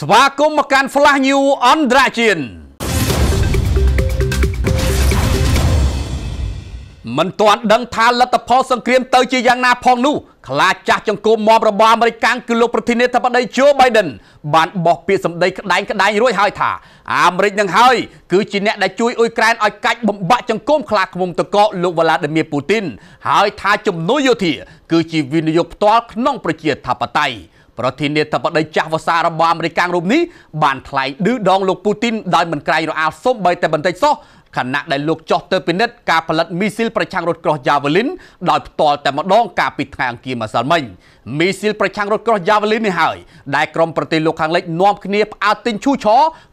ស្វាគមន៍មកកាន់ Flash News អន្តរជាតិមិនទាន់ដឹងថាលទ្ធផលសង្គ្រាមទៅជាយ៉ាងណាផងនោះខ្លាចចាស់ចង្គមមមរបស់អាមេរិកគឺលោកប្រធានាធិបតី Joe Biden បានបោះពាក្យសម្ដីក្តែងក្តែងរួចហើយថាអាមេរិកនឹងហើយគឺជាអ្នកដែលជួយអ៊ុយក្រែនឲ្យកាច់បំបាក់ចង្គមខ្លាឃុំតកកលោក Vladimir Putin ហើយថាជំនួយយោធាគឺជាវិនិយោគផ្ទាល់ក្នុងប្រជាធិបតេយ្យប្រធានាធិបតីចាស់វសារបស់អាមេរិករូបនេះបានថ្លែងឌឺដងលោកពូទីនដោយមិនក្រែងរអាលសូម្បីតែបន្តិចសោះខណៈដែលលោកចោះទៅពិនិត្យការផលិតមីស៊ីលប្រឆាំងរថក្រោះ Javelin ដោយផ្ទាល់តែម្ដងកាលពីថ្ងៃអង្គារម្សិលមិញមីស៊ីលប្រឆាំងរថក្រោះ Javelin នេះហើយដែលក្រុមប្រទេសលោកខាងលិចនាំគ្នាផ្អើលទិញឈូឆ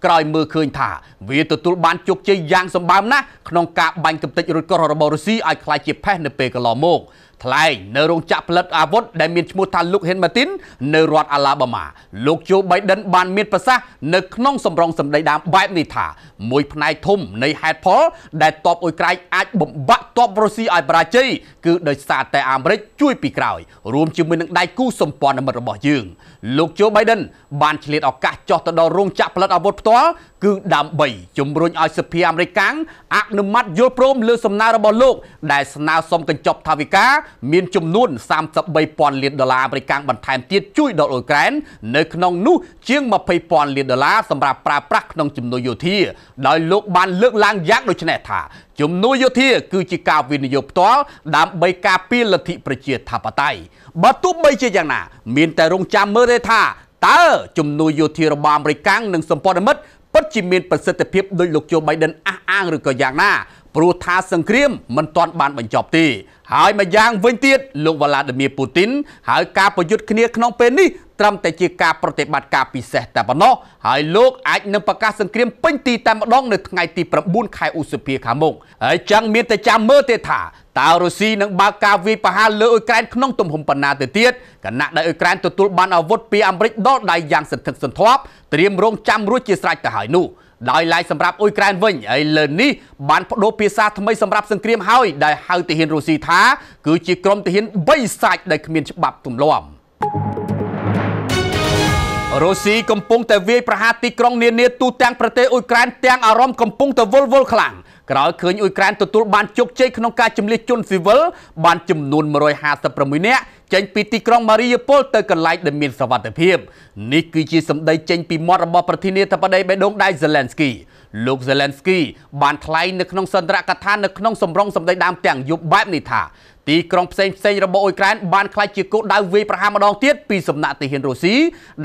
ក្រោយមើលឃើញថាវាទទួលបានជោគជ័យយ៉ាងសម្បើមណាស់ក្នុងការបាញ់កំទេចរថក្រោះរបស់រុស្ស៊ីឲ្យក្លាយជាផេះនៅពេលកន្លងមកថ្លែងនៅរោងចក្រផលិតអាវុធដែលមានឈ្មោះថាលូកហេនម៉ាទីននៅរដ្ឋអាឡាបាម៉ាលោកជូបៃដិនបានមានប្រសាសន៍នៅក្នុងសម្រងសម្ដីដើមបែបនេះថាមួយផ្នែកធំ នៃហេតុផល ដែលតបអ៊ុយក្រែកអាចបំបាក់តបរុស្ស៊ីឲ្យបរាជ័យគឺដោយសារតែអាមេរិកជួយពីក្រោយរួមជាមួយនឹងដៃគូសម្ព័ន្ធមិត្តរបស់យើងលោកជូបៃដិន បានឆ្លៀតឱកាសចោះទៅដល់រោងចក្រផលិតអាវុធផ្ទាល់គឺដើម្បីជំរុញឲ្យសភាអាមេរិកាំងអនុម័តយល់ព្រមលើសំណើរបស់លោកដែលស្នើសុំកញ្ចប់ថវិកាមានចំនួន33,000លានដុល្លារអាមេរិកាំងបន្ថែមទៀតជួយដល់អ៊ុយក្រែននៅក្នុងនោះជាង20,000លានដុល្លារសម្រាប់ប្រើប្រាស់ក្នុងជំនួយយោធាដោយលោកបានលើកឡើងយ៉ាងដូចនេះថាជំនួយយោធា គឺជាការវិនិយោគផ្ទាល់ដើម្បីការពារលទ្ធិប្រជាធិបតេយ្យបើទោះបីជាយ៉ាងណា មានតែរងចាំមើលទេថាតើជំនួយយោធារបស់អាមេរិកនឹងសម្ព័ន្ធមិត្តពិតជាមានប្រសិទ្ធភាពដោយលោកជូបៃដិនអះអាងឬក៏យ៉ាងណាព្រោះថាសង្គ្រាមមិនទាន់បាន បញ្ចប់ទេហើយមួយយ៉ាងវិញទៀតលោកវ្លាឌីមៀពូទីនហើយការប្រយុទ្ធគ្នាក្នុងពេលនេះត្រឹមតែជាការប្រតិបត្តិការពិសេសតែប៉ុណ្ណោះហើយលោកអាចនឹងប្រកាសសង្គ្រាមពេញទីតែម្ដងនៅថ្ងៃទី9ខែឧសភាខាងមុខហើយចឹងមានតែចាំមើលទេថាតើរុស្ស៊ីនឹងបើកការវាយប្រហារលើអ៊ុយក្រែនក្នុងទំហំប៉ុណ្ណាទៅទៀតគណៈដែលអ៊ុយក្រែនទទួលបានអាវុធពីអាមេរិកដល់ដៃយ៉ាងសន្ធឹកសន្ធាប់ត្រៀមរងចាំរួចជាស្រេចទៅហើយនោះដោយឡែកសម្រាប់អ៊ុយក្រែនវិញឥឡូវនេះបានបដូរភាសាថ្មីសម្រាប់សង្គ្រាមហើយដែលហៅទាហានរុស្ស៊ីថា គឺជាក្រុមទាហាន3សាច់ដែលគ្មានច្បាប់ទម្លាប់រុស្ស៊ីកំពុងតែវាយប្រហារទីក្រុងនានាទូទាំងប្រទេសអ៊ុយក្រែនទាំងអារម្មណ៍កំពុងតែវល់វល់ខ្លាំងក្រោយឃើញអ៊ុយក្រែនទទួលបានជោគជ័យក្នុងការចម្លៀសជនស៊ីវិលបានចំនួន156នាក់ចេញ ពីទីក្រុងម៉ារីយ៉ាប៉ូលទៅកន្លែងដែលមានសវត្ថិភាពនេះគឺជាសម្ដីចេញពីមាត់របស់ប្រធានាធិបតីបេដងដៃเซเลนស្គីលោក Zelensky បានថ្លែងនៅក្នុងសន្ទរកថានៅក្នុងសម្រងសម្ដីដើមទាំងយប់បែបនេះថាទីក្រុងផ្សេងផ្សេងរបស់អ៊ុយក្រែនបានខ្លាចជាគោលដៅវាយប្រហារម្ដងទៀតពីសំណាក់ទាហានរុស្ស៊ី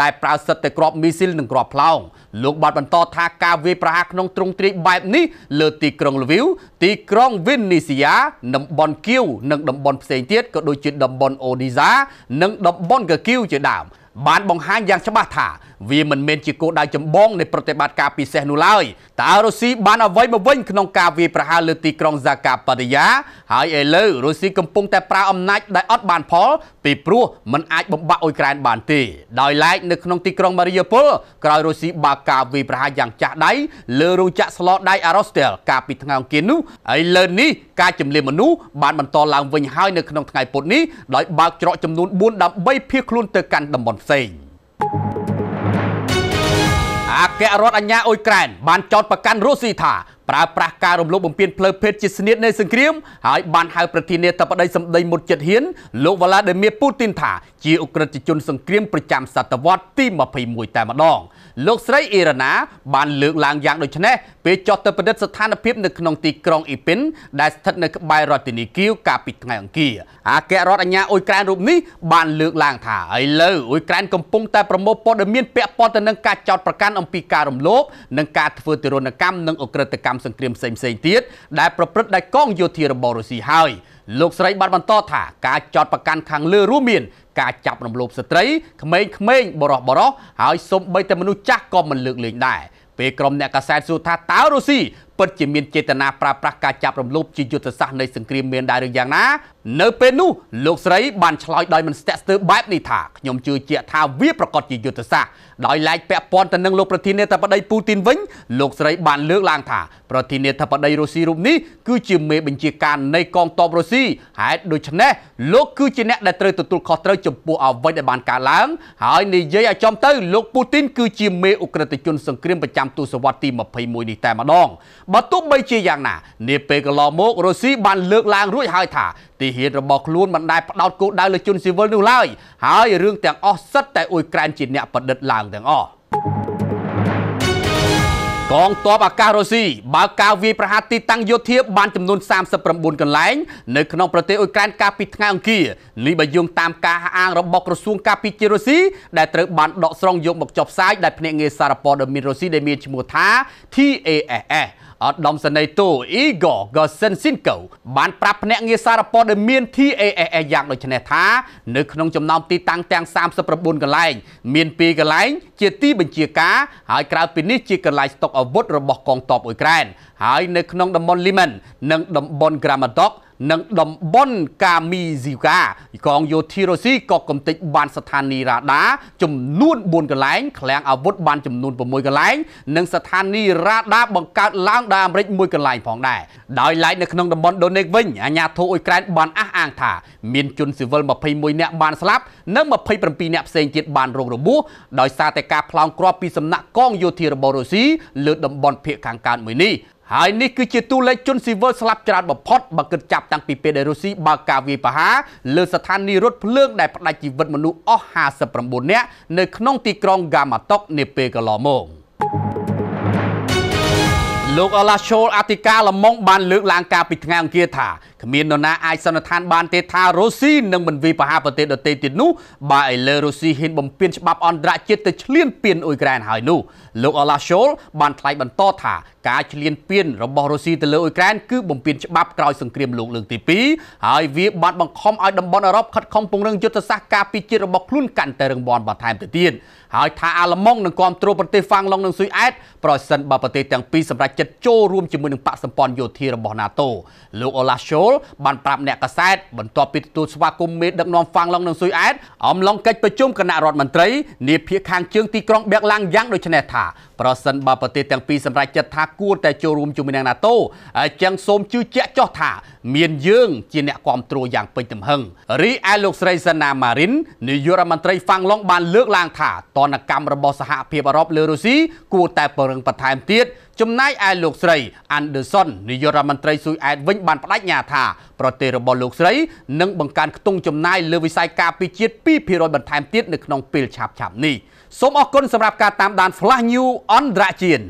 ដែលប្រើសិទ្ធិតែក្របមីស៊ីលនិងក្របផ្លោងលោកបានបន្តថាការវាយប្រហារក្នុងទ្រង់ទ្រាយបែបនេះលើទីក្រុងលវីវទីក្រុងវីននីស៊ីយ៉ាតំបន់គៀវនិងតំបន់ផ្សេងទៀតក៏ដូចជាតំបន់អូឌីសា និងតំបន់កាគៀវជាដើម។បានបង្ហាញយ៉ាងច្បាស់ថាវាមិនមែនជាគោលដៅចម្បងនៃប្រតិបត្តិការពិសេសនោះឡើយតើរុស្ស៊ីបានអ្វីមកវិញ ក្នុងការវាយប្រហារលើទីក្រុងហ្សាកាប៉ារីយ៉ាហើយឥឡូវរុស្ស៊ីកំពុងតែប្រើអំណាចដែលអត់បាន ផលពីព្រោះมันអាចបំបាក់អ៊ុយក្រែនបានទេដោយឡែកនៅក្នុងទីក្រុងម៉ារីយ៉ាពលក្រោយរុស្ស៊ីបើកការវាយប្រហារយ៉ាងចាស់ដៃលើរោងចក្រស្លដៃអារ៉ូស្ទែលកាលពីថ្ងៃអង្គារនោះឥឡូវនេះការចម្លៀសមនុស្សបានបន្តឡើងវិញហើយនៅក្នុងថ្ងៃពុធនេះដោយបើកច្រកចំនួន4ដើម្បីភៀសខ្លួនទៅកាន់តំបន់ផ្សេងអគ្គរដ្ឋអាជ្ញាអ៊ុយក្រែនបានចោទប្រកាន់រុស្ស៊ីថាប្រើប្រាស់ការរំលោភបំពានផ្លូវភេទជាស្នៀតនៃសង្គ្រាមហើយបានហៅប្រធានាធិបតីសម្ដីមុតចិត្តហ៊ានលោកវ្លាឌីមៀពូទីនថាជាអ ுக ្រិតជនសង្គ្រាមប្រចាំសតវត្សទី21តែម្ដងលោកស្រីអ៊ីរ៉ាណាបានលើកឡើងយ៉ាងដូចនេះពេលចុះទៅពិនិត្យស្ថានភាពនៅក្នុងទីក្រុងអ៊ីពីនដែលស្ថិតនៅក្បែររដ្ឋធានីគៀវកាលពីថ្ងៃអង្គារអគ្គរដ្ឋអាជ្ញាអ៊ុយក្រែនរូបនេះបានលើកឡើងថាឥឡូវអ៊ុយក្រែនកំពុងតែប្រមូលព័ត៌មានពាក់ព័ន្ធទៅនឹងការចោទប្រកាន់អំពីការរំលោភនិងការធ្វើទារុណកម្មនិងអ ுக ្រិតកម្មកម្មសង្គ្រាមផ្សេងៗទៀតដែលប្រព្រឹត្តដោយកងយោធារបស់រុស្ស៊ីហើយលោកស្រីបានបន្តថាការចោតប្រកាន់ខាងលើរួមមានការចាប់រំលោភស្ត្រីក្មេងៗបរោះបរោះហើយសូម្បីតែមនុស្សចាស់ក៏មិនលើកលែងដែរពេលក្រុមអ្នកកាសែតសួរថាតើរុស្ស៊ីពិតជាមានចេតនាប្រើប្រាស់ការចាប់រំលោភជាយុទ្ធសាស្ត្រនៃសង្គ្រាមមានដែរឬយ៉ាងណានៅពេលនោះលោកស្រីបានឆ្លើយដោយមិនស្ទាក់ស្ទើរបែបនេះថាខ្ញុំជឿជាក់ថាវាប្រកាសជាយុទ្ធសាស្ត្រដោយឡែកពាក់ព័ន្ធទៅនឹងលោកប្រធានាធិបតីពូទីនវិញលោកស្រីបានលើកឡើងថាប្រធានាធិបតីរុស្ស៊ីរូបនេះគឺជាមេបញ្ជាការនៃកងទ័ពរុស្ស៊ីហេតុដូច្នេះលោកគឺជាអ្នកដែលត្រូវទទួលខុសត្រូវចំពោះអ្វីដែលបានកើតឡើងហើយនិយាយឲ្យចំទៅលោកពូទីនគឺជាមេអ ுக ្រិតជនសង្គ្រាមប្រចាំទសវត្សរ៍ទី21នេះតែម្ដងបើទោះបីជាយ៉ាងណានាពេលកន្លងមករុស្ស៊ីបានលើកឡើងរួចហើយថាទីហ៊ានរបស់ខ្លួនមិនដែលផ្ដោតគោលដៅលើជនស៊ីវិលនោះឡើយហើយរឿងទាំងអស់សិតតែអ៊ុយក្រែនជាអ្នកប្រឌិតឡើងទាំងអស់កងទ័ពអាកាសរុស្ស៊ីបើកការវាយប្រហារទីតាំងយោធា បានចំនួន39កន្លែងនៅក្នុងប្រទេសអ៊ុយក្រែនកាលពីថ្ងៃអង្គារនេះបើយោងតាម ការអាងរបស់ក្រសួងការពារជាតិរុស្ស៊ីដែលត្រូវបានដកស្រង់យកមកចុះផ្សាយដោយភ្នាក់ងារសារព័ត៌មានរុស្ស៊ីដែលមានឈ្មោះថា TASS ឧត្តមសេនីយ៍ទូ Igor Gosensinko បានប្រាប់ភ្នាក់ងារសារព័ត៌មាន TASS យ៉ាងដូចនេះថានៅក្នុងចំណោមទីតាំងទាំង39កន្លែង មាន2កន្លែង ជាទីបញ្ជាការហើយក្រៅពីនេះជាកន្លែងស្តុកអាវុធរបស់កងទ័ពអ៊ុយក្រែនហើយនៅក្នុងតំបន់ Liman និងតំបន់ Kramatorsk និងតំបន់កាមីស៊ីកាកងយោធារុស្ស៊ីក៏កំទេចបានស្ថានីយ៍រ៉ាដាចំនួន4កន្លែងឃ្លាំងអាវុធបានចំនួន6កន្លែងនិងស្ថានីយ៍រ៉ាដាបង្កើតឡើងដោយអាមេរិកមួយកន្លែងផងដែរដោយឡែកនៅក្នុងតំបន់ដូនេកវិញ អាញាធិបតេយ្យអ៊ុយក្រែនបានអះអាងថាមានជនស៊ីវិល21នាក់បានស្លាប់និង27នាក់ផ្សេងទៀតបានរងរបួសដោយសារតែការផ្លោងគ្រាប់ពីសំណាក់កងយោធារបស់រុស្ស៊ីលើតំបន់ភៀកខាងកើតមួយនេះហើយនេះគឺជាទូលេខជនស៊ីវិលស្លាប់ច្រើនបំផុតបើគិតចាប់តាំងពីពេលដែលរុស្ស៊ីបើកការវាយប្រហារលើស្ថានីយ៍រថភ្លើងដែលផ្ដាច់ជីវិតមនុស្សអស់59នាក់នៅក្នុងទីក្រុងហ្គាម៉ាតុកនាពេលកន្លងមកលោកអឡាឈូលអធិការលំងបានលើកឡើង ការពីថ្ងៃអង្គារថាគ្មាននរណាអាចសន្និដ្ឋានបានទេថារុស្ស៊ីនឹងមិនវិបហាប្រទេសដទៃទៀតនោះបើឥឡូវរុស្ស៊ីហ៊ានបំពានច្បាប់អន្តរជាតិទៅឈ្លានពានអ៊ុយក្រែនហើយនោះលោកអូឡាសូល បានថ្លែងបន្តថាការឈ្លានពានរបស់រុស្ស៊ីទៅលើអ៊ុយក្រែនគឺបំពានច្បាប់ក្រោយសង្គ្រាមលោកលើកទី2ហើយវាបានបង្ខំឲ្យតំបន់អឺរ៉ុបខិតខំពង្រឹងយុទ្ធសាស្ត្រការពារជាតិរបស់ខ្លួនកាន់តែរឹងមាំបន្ថែមទៅទៀតហើយថាអាល្លឺម៉ង់នឹងគ្រប់គ្រងប្រទេសហ្វាំងឡុងនិងស៊ុយអែតប្រសិនបើប្រទេសទាំងពីរសម្រេចចិត្តចូលរួមជាមួយនឹងបកសម្ព័ន្ធយោធារបស់ NATO លោកអូឡាសូលបានប្រាប់អ្នកកសែតបន្ទាប់ពីទទួលស្វាគមន៍មេដឹកនាំហ្វាំងឡុងនិងស៊ុយអែតអំឡុងកិច្ចប្រជុំគណៈរដ្ឋមន្ត្រីនាភាគខាងជើងទីក្រុងបេកឡាំងយ៉ាងដូចនេះថាប្រសិនបើប្រទេសទាំងពីរសម្រេចចិត្តថាគួរតែចូលរួមជាមួយនឹង NATO អញ្ចឹងសូមជឿជាក់ចោះថាមានយើងជាអ្នកគ្រប់គ្រងយ៉ាងពេញទំហឹងរីឯលោកស្រីសាណាម៉ារីននាយករដ្ឋមន្ត្រីហ្វាំងឡុងបានលើកឡើងថាតនកម្មរបស់សហភាពអឺរ៉ុបលើរុស្ស៊ីគួរតែពង្រឹងបន្ថែមទៀតចំណែកឯលោកស្រី Anderson នាយករដ្ឋមន្ត្រីស៊ុយអែតវិញបានបដិញ្ញាថាប្រទេសរបស់លោកស្រីនឹងបង្កើនខ្ទង់ចំណាយលើវិស័យការពារជាតិ2%បន្ថែមទៀតនៅក្នុងពេលឆាប់ៗនេះ។សូមអរគុណសម្រាប់ការតាមដាន Flash News អន្តរជាតិ